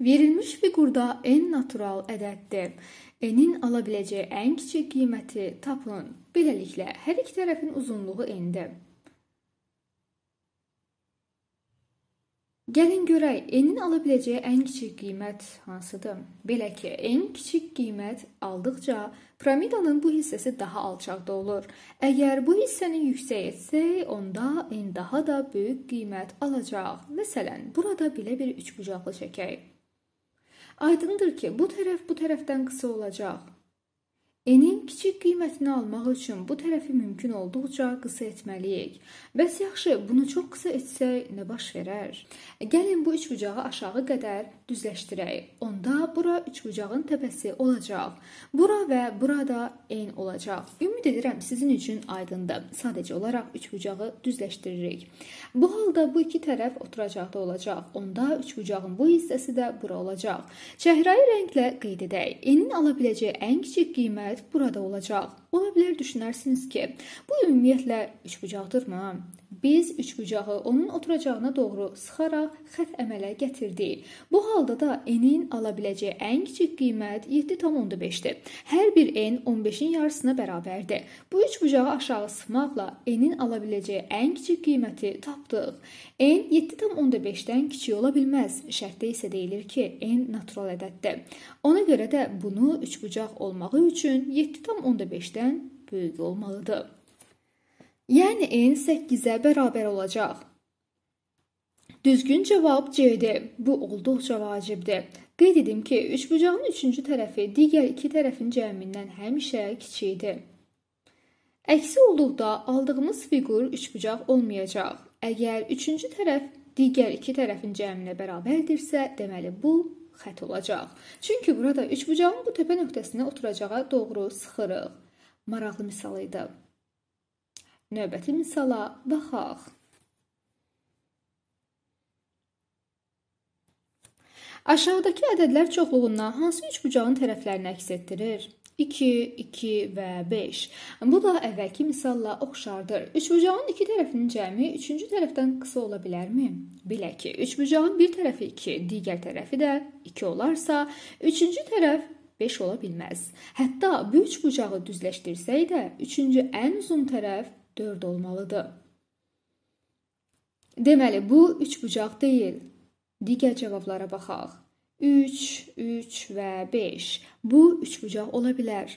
Verilmiş fiqurda n natural ədəddir. N-in ala biləcəyi ən kiçik qiyməti tapın. Beləliklə, hər iki tərəfin uzunluğu n-dir. Gəlin görək, n-in ala biləcəyi ən kiçik qiymət hansıdır? Belə ki, n kiçik qiymət aldıqca piramidanın bu hissəsi daha alçaqda olur. Əgər bu hissəni yüksək etsək, onda n daha da böyük qiymət alacaq. Məsələn, burada belə bir üçbucaqlı çəkək. Aydındır ki, bu tərəf bu tərəfdən qısa olacaq. N-in kiçik qiymətini almaq üçün bu tərəfi mümkün olduqca qısa etməliyik. Bəs yaxşı, bunu çox qısa etsək nə baş verər? Gəlin bu üçbucağı aşağı qədər düzləşdirək. Onda bura üçbucağın təpəsi olacaq. Bura və burada N olacaq. Ümid edirəm sizin üçün aydındır. Sadəcə olaraq üçbucağı düzləşdiririk. Bu halda bu iki tərəf oturacaqda olacaq. Onda üçbucağın bu hissəsi də bura olacaq. Çəhrayı rənglə qeyd edək. N-in ala biləcəyi ən kiçik qiymət müddət burada olacaq. Ola bilər düşünərsiniz ki, bu ümumiyyətlə üçbucaqdırmı? Biz üçbucağı onun oturacağına doğru sıxaraq xətt əmələ gətirdik. Bu halda da n-in ala biləcəyi ən kiçik qiymət 7.5-dir. Hər bir n 15-in yarısına bərabərdir. Bu üçbucağı aşağı sıxmaqla n-in ala biləcəyi ən kiçik qiyməti tapdıq. n 7.5-dən kiçik ola bilməz. Şərtdə isə deyilir ki, n natural ədəddir. Ona görə də bunu üçbucaq olmağı üçün üçün 7,5-dən böyük olmalıdır. Yəni n 8-ə bərabər olacaq. Düzgün cavab C-dir. Bu olduqca vacibdir. Qeyd edim ki, üçbucağın üçüncü tərəfi digər iki tərəfin cəmindən həmişə kiçikdir. Əksi olduqda aldığımız fiqur üçbucaq olmayacaq. Əgər üçüncü tərəf digər iki tərəfin cəminə bərabərdirsə, deməli bu xətt olacaq. Çünki burada üçbucağın bu təpə nöqtəsinə oturacağa doğru sıxırıq. Maraqlı misal idi. Növbəti misala baxaq. Aşağıdakı ədədlər çoxluğundan hansı üçbucağın tərəflərini əks etdirir? 2, 2 və 5. Bu da əvvəlki misalla oxşardır. Üçbucağın iki tərəfinin cəmi üçüncü tərəfdən qısa ola bilərmi? Belə ki, üçbucağın bir tərəfi 2, digər tərəfi də 2 olarsa, üçüncü tərəf 5 ola bilməz. Hətta bu üç bucağı düzləşdirsək də, üçüncü ən uzun tərəf 4 olmalıdır. Deməli, bu üç bucaq deyil. Digər cavablara baxaq. 3, 3 və 5. Bu üçbucaq ola bilər.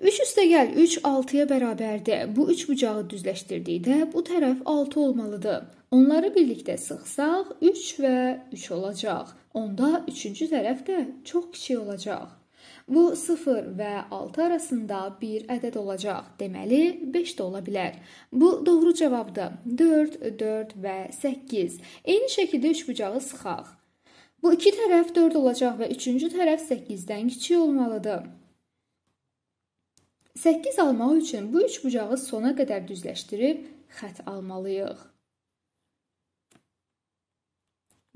3 üstə gəl 3 6-ya bərabərdir. Bu üçbucağı düzləşdirdikdə bu tərəf 6 olmalıdır. Onları birlikdə sıxsaq 3 və 3 olacaq. Onda üçüncü tərəf də çox kiçik olacaq. Bu 0 və 6 arasında bir ədəd olacaq. Deməli 5 də ola bilər. Bu doğru cavabdır. 4, 4 və 8. Eyni şəkildə üçbucağı sıxaq. Bu iki tərəf 4 olacaq və üçüncü tərəf 8-dən kiçik olmalıdır. 8 almaq üçün bu üç bucağı sona qədər düzləşdirib xət almalıyıq.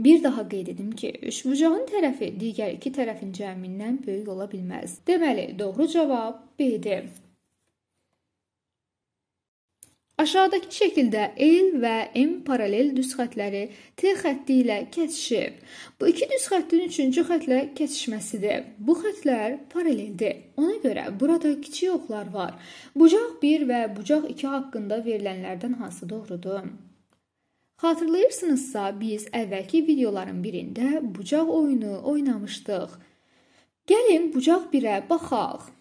Bir daha qeyd edim ki, üçbucağın tərəfi digər iki tərəfin cəmindən böyük ola bilməz. Deməli, doğru cavab B-dir. Aşağıdakı şəkildə L və M paralel düz xətləri T xətti ilə kəsişir. Bu iki düz xəttin üçüncü xətlə kəsişməsidir. Bu xətlər paraleldir. Ona görə burada kiçik oxlar var. Bucaq 1 və bucaq 2 haqqında verilənlərdən hansı doğrudur? Xatırlayırsınızsa, biz əvvəlki videoların birində bucaq oyunu oynamışdıq. Gəlin bucaq 1-ə baxaq.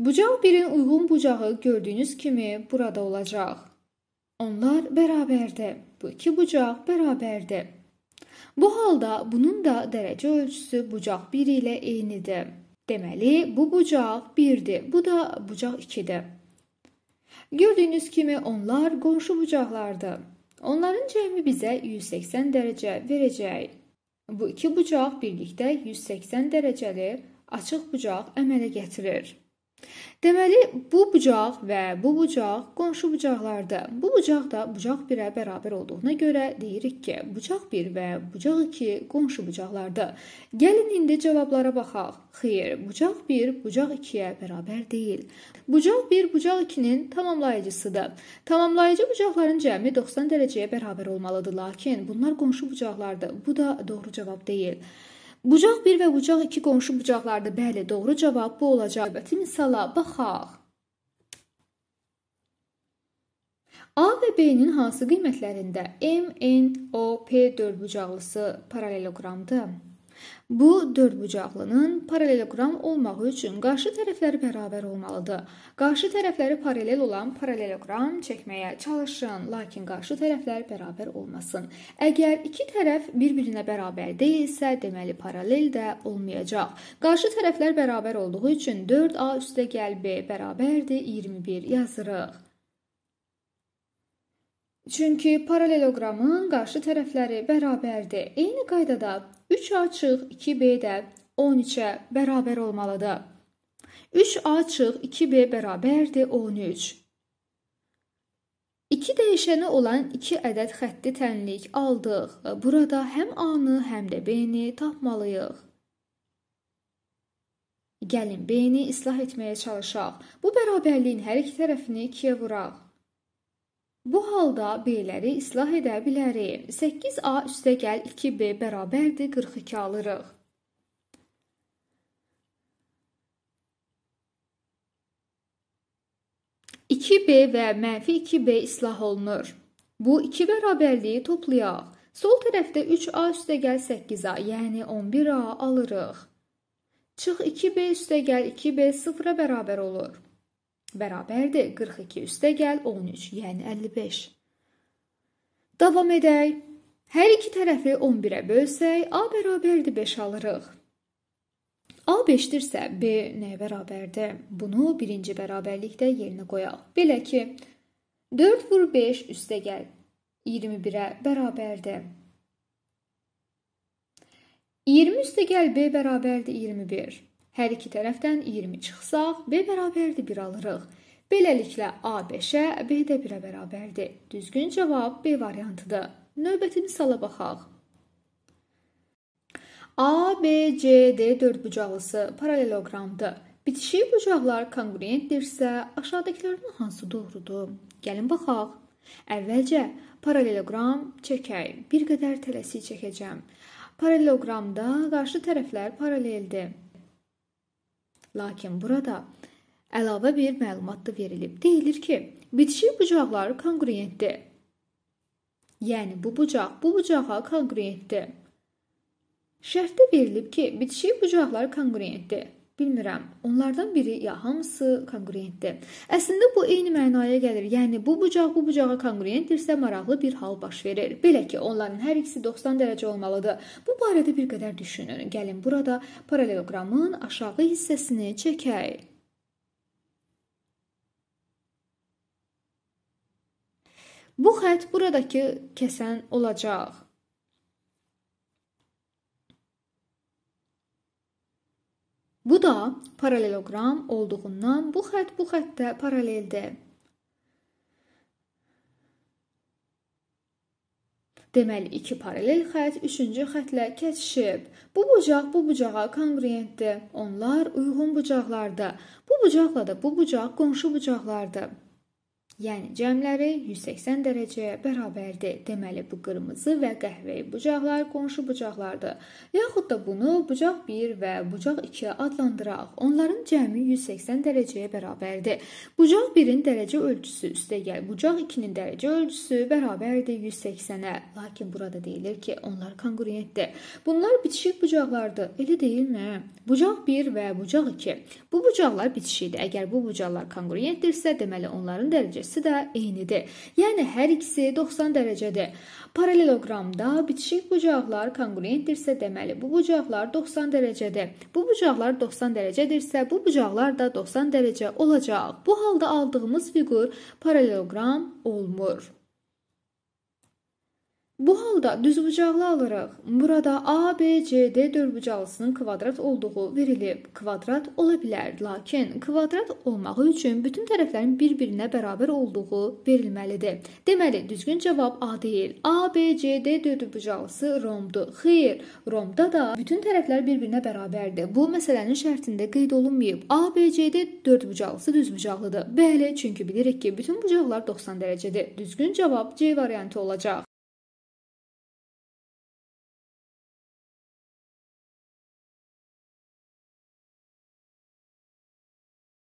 Bucaq birin uyğun bucağı gördüyünüz kimi burada olacaq. Onlar bərabərdir. Bu iki bucaq bərabərdir. Bu halda bunun da dərəcə ölçüsü bucaq 1 ilə eynidir. Deməli, bu bucaq 1-dir, bu da bucaq 2-dir. Gördüyünüz kimi onlar qonşu bucaqlardır. Onların cəmi bizə 180 dərəcə verəcək. Bu iki bucaq birlikdə 180 dərəcəli açıq bucaq əmələ gətirir. Deməli, bu bucaq və bu bucaq qonşu bucaqlardır. Bu bucaq da bucaq 1-ə bərabər olduğuna görə deyirik ki, bucaq 1 və bucaq 2 qonşu bucaqlardır. Gəlin indi cavablara baxaq. Xeyr, bucaq 1 bucaq 2-yə bərabər deyil. Bucaq 1 bucaq 2-nin tamamlayıcısıdır. Tamamlayıcı bucaqların cəmi 90 dərəcəyə bərabər olmalıdır, lakin bunlar qonşu bucaqlardır. Bu da doğru cavab deyil. Bucaq 1 və bucaq 2 qonşu bucaqlardır. Bəli, doğru cavab bu olacaq. Növbəti misala baxaq. A və B-nin hansı qiymətlərində M, N, O, P dördbucaqlısı paralelogramdır? Bu dördbucaqlının paraleloqram olmağı üçün qarşı tərəfləri bərabər olmalıdır. Qarşı tərəfləri paralel olan paraleloqram çəkməyə çalışın, lakin qarşı tərəflər bərabər olmasın. Əgər iki tərəf bir-birinə bərabər deyilsə, deməli paralel də olmayacaq. Qarşı tərəflər bərabər olduğu üçün 4a + b = 21 yazırıq. Çünki paraleloqramın qarşı tərəfləri bərabərdir. Eyni qaydada 3 açıq 2b də 13-ə bərabər olmalıdır. 3 açıq 2b bərabərdir 13. 2 dəyişəni olan 2 ədəd xətti tənlik aldıq. Burada həm A-nı, həm də B-ni tapmalıyıq. Gəlin B-ni islah etməyə çalışaq. Bu bərabərliyin hər iki tərəfini 2-yə vuraq. Bu halda B-ləri islah edə bilərik. 8A üstəgəl 2B bərabərdir 42 alırıq. İki B və mənfi 2B islah olunur. Bu iki bərabərliyi toplayaq. Sol tərəfdə 3A üstəgəl 8A, yəni 11A alırıq. Çıx 2B üstəgəl 2B sıfıra bərabər olur bərabərdir 42 üstə gəl 13, yəni 55. Davam edək. Hər iki tərəfi 11-ə bölsək, A bərabərdir 5 alırıq. A 5-dirsə, B nəyə bərabərdir? Bunu birinci bərabərlikdə yerinə qoyaq. Belə ki, 4 vur 5 üstə gəl 21-ə bərabərdir. 20 üstə gəl B bərabərdir 21. Hər iki tərəfdən 20 çıxsaq, B bərabərdir 1 alırıq. Beləliklə A 5-ə, B də 1-ə bərabərdir. Düzgün cavab B variantıdır. Növbəti misala baxaq. A, B, C, D dörd bucaqlısı paraleloqramdır. Bitişik bucaqlar konqruentdirsə, aşağıdakılərdən hansı doğrudur? Gəlin baxaq. Əvvəlcə paraleloqram çəkək. Bir qədər tələsik çəkəcəm. Paraleloqramda qarşı tərəflər paraleldir. Lakin burada əlavə bir məlumat da verilib. Deyilir ki, bitişik bucaqları konqruentdir. Yəni bu bucaq bu bucağa konqruentdir. Şərtdə verilib ki, bitişik bucaqlar konqruentdir. Bilmirəm. Onlardan biri ya hamısı konqruentdir. Əslində bu eyni mənaya gəlir. Yəni bu bucaq bu bucağa konqruentdirsə maraqlı bir hal baş verir. Belə ki, onların hər ikisi 90 dərəcə olmalıdır. Bu barədə bir qədər düşünün. Gəlin burada paraleloqramın aşağı hissəsini çəkək. Bu xətt buradakı kəsən olacaq. Bu da paraleloqram olduğundan bu xətt bu xəttə paraleldir. Deməli, iki paralel xətt üçüncü xəttlə kəsişib. Bu bucaq bu bucağa konqruentdir. Onlar uyğun bucaqlardır. Bu bucaqla da bu bucaq qonşu bucaqlardır. Yəni cəmləri 180 dərəcəyə bərabərdir. Deməli bu qırmızı və qəhvəyi bucaqlar qonşu bucaqlardır. Yaxud da bunu bucaq 1 və bucaq 2 adlandıraq. Onların cəmi 180 dərəcəyə bərabərdir. Bucaq 1-in dərəcə ölçüsü üstəgəl bucaq 2-nin dərəcə ölçüsü bərabərdir 180-ə. Lakin burada deyilir ki, onlar konqruentdir. Bunlar bitişik bucaqlardır. Elə deyilmi? Bucaq 1 və bucaq 2. Bu bucaqlar bitişikdir. Əgər bu bucaqlar konqruentdirsə, deməli onların dərəcəsi ikisi də eynidir. Yəni hər ikisi 90 dərəcədir. Paraleloqramda bitişik bucaqlar kongruentdirsə, deməli bu bucaqlar 90 dərəcədir. Bu bucaqlar 90 dərəcədirsə, bu bucaqlar da 90 dərəcə olacaq. Bu halda aldığımız fiqur paraleloqram olmur. Bu halda düzbucaqlı alırıq. Burada ABCD dördbucaqlısının kvadrat olduğu verilib. Kvadrat ola bilər, lakin kvadrat olmağı üçün bütün tərəflərin bir-birinə bərabər olduğu verilməlidir. Deməli, düzgün cavab A deyil. ABCD dördbucaqlısı romdur. Xeyr, romda da bütün tərəflər bir-birinə bərabərdir. Bu məsələnin şərtində qeyd olunmayıb. ABCD dördbucaqlısı düzbucaqlıdır. Bəli, çünki bilirik ki, bütün bucaqlar 90 dərəcədir. Düzgün cavab C variantı olacaq.